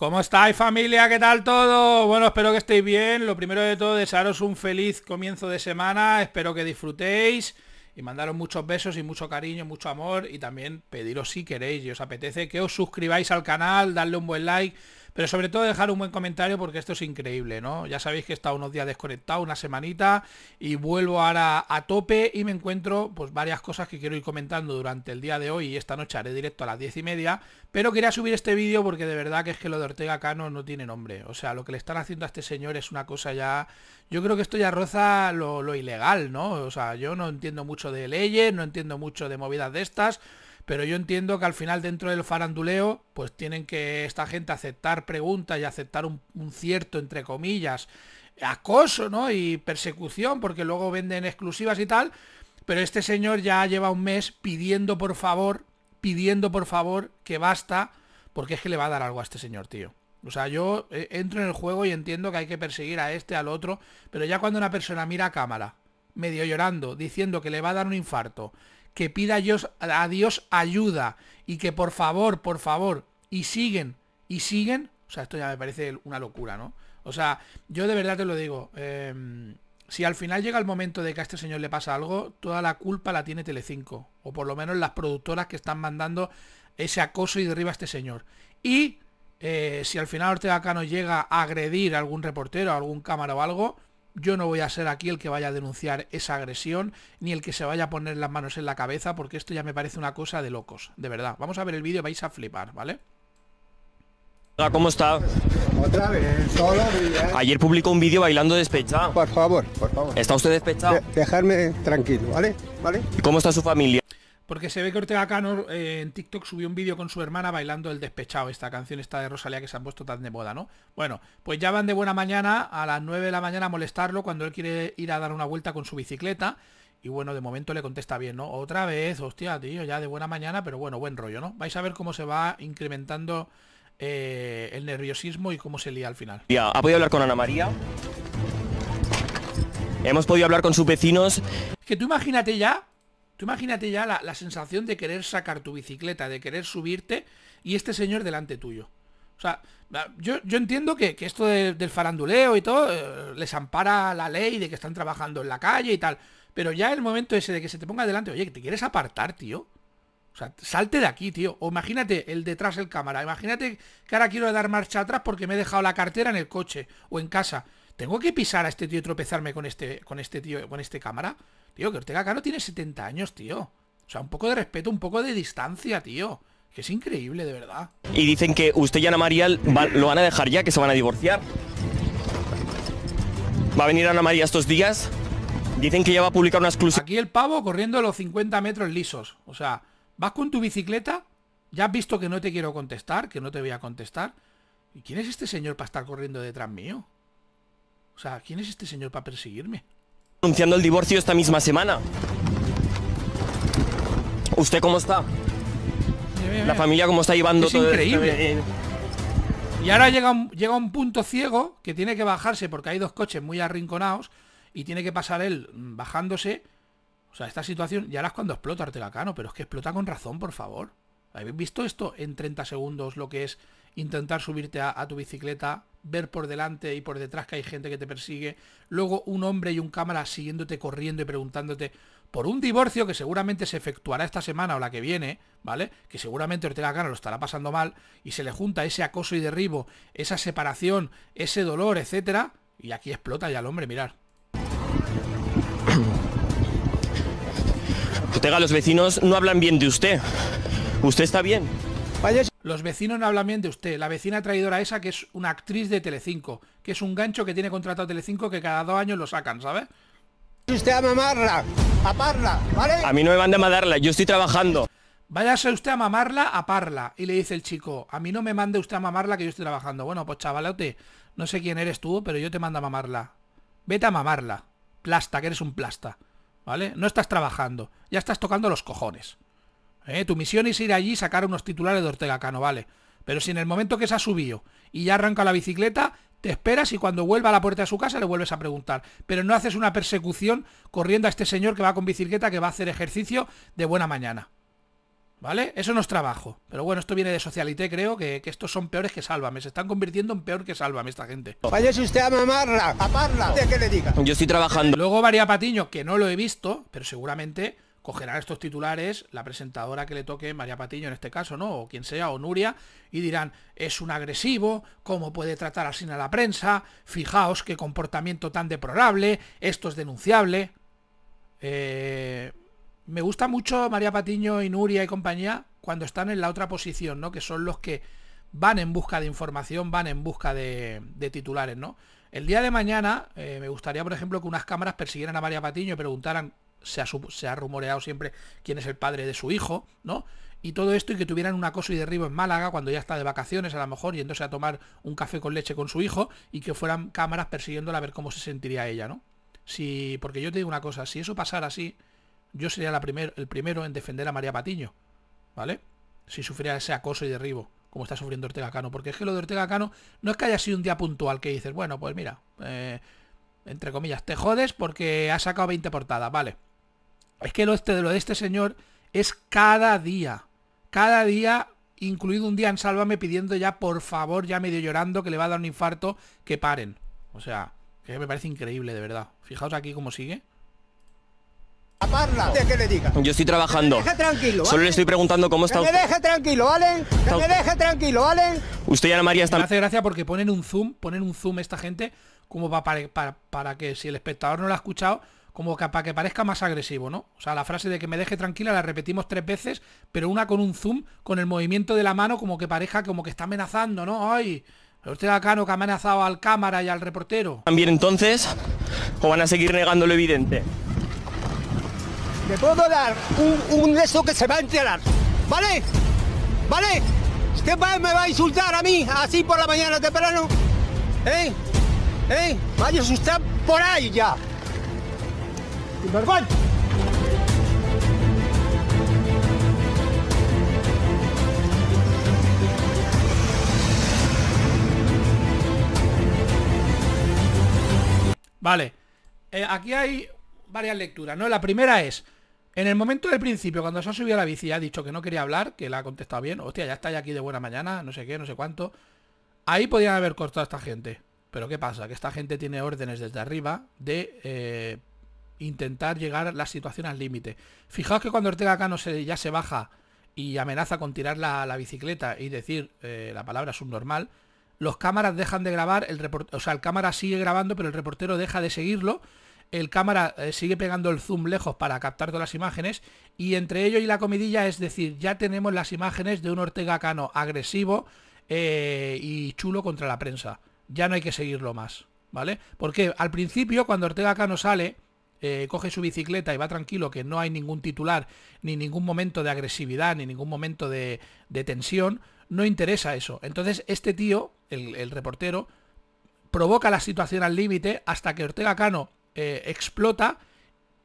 ¿Cómo estáis familia? ¿Qué tal todo? Bueno, espero que estéis bien. Lo primero de todo, desearos un feliz comienzo de semana. Espero que disfrutéis y mandaros muchos besos y mucho cariño, mucho amor. Y también pediros si queréis y os apetece que os suscribáis al canal, darle un buen like, pero sobre todo dejar un buen comentario porque esto es increíble, ¿no? Ya sabéis que he estado unos días desconectado, una semanita, y vuelvo ahora a tope y me encuentro pues varias cosas que quiero ir comentando durante el día de hoy y esta noche haré directo a las diez y media. Pero quería subir este vídeo porque de verdad que es que lo de Ortega Cano no tiene nombre. O sea, lo que le están haciendo a este señor es una cosa ya... Yo creo que esto ya roza lo, lo ilegal, ¿no? O sea, yo no entiendo mucho de leyes, no entiendo mucho de movidas de estas pero yo entiendo que al final dentro del faranduleo, pues tienen que esta gente aceptar preguntas y aceptar un, cierto, entre comillas, acoso, ¿no? Y persecución, porque luego venden exclusivas y tal. Pero este señor ya lleva un mes pidiendo por favor, pidiendo por favor que basta, porque es que le va a dar algo a este señor, tío. O sea, yo eh, entro en el juego y entiendo que hay que perseguir a este, al otro, pero ya cuando una persona mira a cámara, medio llorando, diciendo que le va a dar un infarto, que pida a Dios, ayuda y que por favor, por favor, y siguen, y siguen, o sea, esto ya me parece una locura, ¿no? O sea, yo de verdad te lo digo, em, si al final llega el momento de que a este señor le pasa algo, toda la culpa la tiene Telecinco, o por lo menos las productoras que están mandando ese acoso y derriba a este señor. Y eh, si al final Ortega Cano llega a agredir a algún reportero, a algún cámara o algo, yo no voy a ser aquí el que vaya a denunciar esa agresión, ni el que se vaya a poner las manos en la cabeza, porque esto ya me parece una cosa de locos, de verdad. Vamos a ver el vídeo, vais a flipar, ¿vale? Hola, ¿cómo está? Otra vez, solo... Ayer publicó un vídeo bailando despechado. Por favor, por favor. ¿Está usted despechado? dejarme tranquilo, ¿vale? ¿Vale? ¿Y cómo está su familia? Porque se ve que Ortega Cano eh, en TikTok subió un vídeo con su hermana bailando El Despechado, esta canción esta de Rosalía que se han puesto tan de moda, ¿no? Bueno, pues ya van de buena mañana a las 9 de la mañana a molestarlo cuando él quiere ir a dar una vuelta con su bicicleta. Y bueno, de momento le contesta bien, ¿no? Otra vez, hostia, tío, ya de buena mañana, pero bueno, buen rollo, ¿no? Vais a ver cómo se va incrementando eh, el nerviosismo y cómo se lía al final. Ya, ¿ha podido hablar con Ana María? Hemos podido hablar con sus vecinos. que tú imagínate ya Tú imagínate ya la, sensación de querer sacar tu bicicleta, de querer subirte y este señor delante tuyo. O sea, yo, entiendo que, esto del faranduleo y todo eh, les ampara la ley de que están trabajando en la calle y tal. Pero ya el momento ese de que se te ponga delante, oye, que te quieres apartar, tío. O sea, salte de aquí, tío. O imagínate el detrás del cámara. Imagínate que ahora quiero dar marcha atrás porque me he dejado la cartera en el coche o en casa. ¿Tengo que pisar a este tío y tropezarme con este, con este tío, con este cámara? Tío, que Ortega Caro tiene 70 años, tío. O sea, un poco de respeto, un poco de distancia, tío. Que es increíble, de verdad. Y dicen que usted y Ana María lo van a dejar ya, que se van a divorciar. Va a venir Ana María estos días. Dicen que ya va a publicar una exclusiva. Aquí el pavo corriendo los 50 metros lisos. O sea, vas con tu bicicleta, ya has visto que no te quiero contestar, que no te voy a contestar. ¿Y quién es este señor para estar corriendo detrás mío? O sea, ¿quién es este señor para perseguirme? anunciando el divorcio esta misma semana. ¿Usted cómo está? la familia cómo está llevando es todo increíble. Eh, eh. Y ahora llega un, llega un punto ciego que tiene que bajarse porque hay dos coches muy arrinconados y tiene que pasar él bajándose. O sea, esta situación, ya es cuando explota Artelacano, pero es que explota con razón, por favor. ¿Habéis visto esto en 30 segundos lo que es intentar subirte a tu bicicleta ver por delante y por detrás que hay gente que te persigue, luego un hombre y un cámara siguiéndote corriendo y preguntándote por un divorcio que seguramente se efectuará esta semana o la que viene, ¿vale? Que seguramente Ortega Cano lo estará pasando mal y se le junta ese acoso y derribo, esa separación, ese dolor, etcétera, y aquí explota ya el hombre, mirar. Ortega, los vecinos no hablan bien de usted. ¿Usted está bien? Vaya los vecinos no hablan bien de usted. La vecina traidora esa que es una actriz de Telecinco. Que es un gancho que tiene contratado Telecinco que cada dos años lo sacan, ¿sabes? usted a mamarla, a parla, ¿vale? A mí no me manda a madarla, yo estoy trabajando. Váyase usted a mamarla, a parla. Y le dice el chico, a mí no me mande usted a mamarla que yo estoy trabajando. Bueno, pues chavalote, no sé quién eres tú, pero yo te mando a mamarla. Vete a mamarla. Plasta, que eres un plasta. ¿Vale? No estás trabajando, ya estás tocando los cojones. ¿Eh? Tu misión es ir allí y sacar unos titulares de Ortega Cano, vale. Pero si en el momento que se ha subido y ya arranca la bicicleta, te esperas y cuando vuelva a la puerta de su casa le vuelves a preguntar. Pero no haces una persecución corriendo a este señor que va con bicicleta, que va a hacer ejercicio de buena mañana. ¿Vale? Eso no es trabajo. Pero bueno, esto viene de Socialité, creo, que, estos son peores que Sálvame. Se están convirtiendo en peor que Sálvame esta gente. si usted a mamarla, a parla, ¿qué le diga. Yo estoy trabajando. Luego varía Patiño, que no lo he visto, pero seguramente cogerá estos titulares la presentadora que le toque, María Patiño en este caso, ¿no? O quien sea, o Nuria, y dirán, es un agresivo, ¿cómo puede tratar así a la prensa? Fijaos qué comportamiento tan deplorable, esto es denunciable. Eh, me gusta mucho María Patiño y Nuria y compañía cuando están en la otra posición, ¿no? Que son los que van en busca de información, van en busca de, titulares, ¿no? El día de mañana eh, me gustaría, por ejemplo, que unas cámaras persiguieran a María Patiño y preguntaran se ha, rumoreado siempre quién es el padre de su hijo, ¿no? y todo esto y que tuvieran un acoso y derribo en Málaga cuando ya está de vacaciones a lo mejor yéndose a tomar un café con leche con su hijo y que fueran cámaras persiguiéndola a ver cómo se sentiría ella, ¿no? Si, porque yo te digo una cosa, si eso pasara así, yo sería el primero en defender a María Patiño, ¿vale? Si sufriera ese acoso y derribo, como está sufriendo Ortega Cano, porque es que lo de Ortega Cano no es que haya sido un día puntual que dices, bueno, pues mira, eh, entre comillas, te jodes porque ha sacado 20 portadas, ¿vale? Es que lo, este, lo de este señor es cada día. Cada día, incluido un día en Sálvame, pidiendo ya, por favor, ya medio llorando, que le va a dar un infarto, que paren. O sea, que me parece increíble, de verdad. Fijaos aquí cómo sigue. Yo estoy trabajando. tranquilo. Solo le estoy preguntando cómo está. Que me deje tranquilo, ¿vale? Que me deje tranquilo, ¿vale? Usted y Ana María están. Me hace gracia porque ponen un zoom, ponen un zoom esta gente, como para, para que si el espectador no lo ha escuchado, como que, para que parezca más agresivo, ¿no? O sea, la frase de que me deje tranquila la repetimos tres veces, pero una con un zoom, con el movimiento de la mano como que pareja como que está amenazando, ¿no? ¡Ay! Usted no que ha amenazado al cámara y al reportero. También entonces, o van a seguir negando lo evidente. Le puedo dar un, beso que se va a enterar, ¿vale? ¿Vale? ¿Usted me va a insultar a mí así por la mañana temprano? ¿Eh? ¿Eh? Vaya usted por ahí ya. Vale. Eh, aquí hay varias lecturas, ¿no? La primera es, en el momento del principio, cuando se ha subido a la bici ha dicho que no quería hablar, que la ha contestado bien, hostia, ya está ya aquí de buena mañana, no sé qué, no sé cuánto, ahí podían haber cortado a esta gente. Pero ¿qué pasa? Que esta gente tiene órdenes desde arriba de eh, intentar llegar la situación al límite. Fijaos que cuando Ortega Cano se, ya se baja y amenaza con tirar la, bicicleta y decir eh, la palabra subnormal, los cámaras dejan de grabar, el o sea, el cámara sigue grabando, pero el reportero deja de seguirlo. El cámara eh, sigue pegando el zoom lejos para captar todas las imágenes. Y entre ello y la comidilla, es decir, ya tenemos las imágenes de un Ortega Cano agresivo eh, y chulo contra la prensa. Ya no hay que seguirlo más. ¿Vale? Porque al principio, cuando Ortega Cano sale, eh, coge su bicicleta y va tranquilo, que no hay ningún titular, ni ningún momento de agresividad, ni ningún momento de, tensión, no interesa eso. Entonces este tío, el, reportero, provoca la situación al límite hasta que Ortega Cano eh, explota.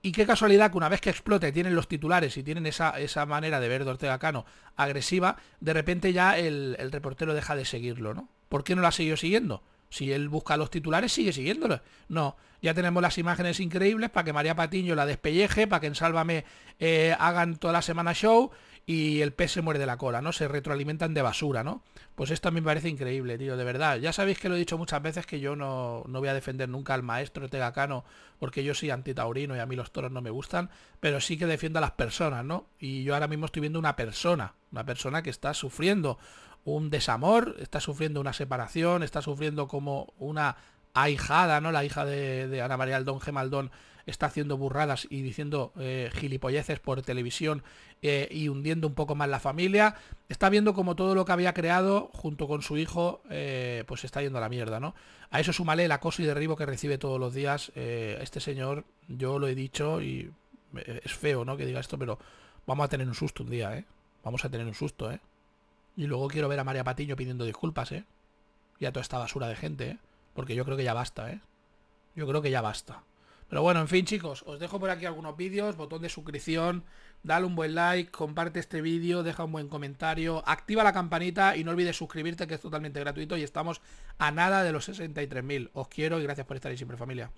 Y qué casualidad que una vez que explote tienen los titulares y tienen esa, manera de ver de Ortega Cano agresiva, de repente ya el, reportero deja de seguirlo, ¿no? ¿Por qué no la siguió siguiendo? Si él busca los titulares, sigue siguiéndolos. No, ya tenemos las imágenes increíbles para que María Patiño la despelleje, para que en Sálvame eh, hagan toda la semana show y el pez se muere de la cola, ¿no? Se retroalimentan de basura, ¿no? Pues esto a mí me parece increíble, tío, de verdad. Ya sabéis que lo he dicho muchas veces que yo no, no voy a defender nunca al maestro Tegacano porque yo soy antitaurino y a mí los toros no me gustan, pero sí que defiendo a las personas, ¿no? Y yo ahora mismo estoy viendo una persona, una persona que está sufriendo un desamor, está sufriendo una separación, está sufriendo como una ahijada, ¿no? La hija de, Ana María Aldón Gemaldón está haciendo burradas y diciendo eh, gilipolleces por televisión eh, y hundiendo un poco más la familia. Está viendo como todo lo que había creado junto con su hijo, eh, pues está yendo a la mierda, ¿no? A eso sumale el acoso y derribo que recibe todos los días este señor. Yo lo he dicho y es feo, ¿no? Que diga esto, pero vamos a tener un susto un día, ¿eh? Vamos a tener un susto, ¿eh? Y luego quiero ver a María Patiño pidiendo disculpas, ¿eh? Y a toda esta basura de gente, ¿eh? Porque yo creo que ya basta, ¿eh? Yo creo que ya basta. Pero bueno, en fin, chicos, os dejo por aquí algunos vídeos, botón de suscripción, dale un buen like, comparte este vídeo, deja un buen comentario, activa la campanita y no olvides suscribirte que es totalmente gratuito y estamos a nada de los 63.000. Os quiero y gracias por estar ahí siempre, familia.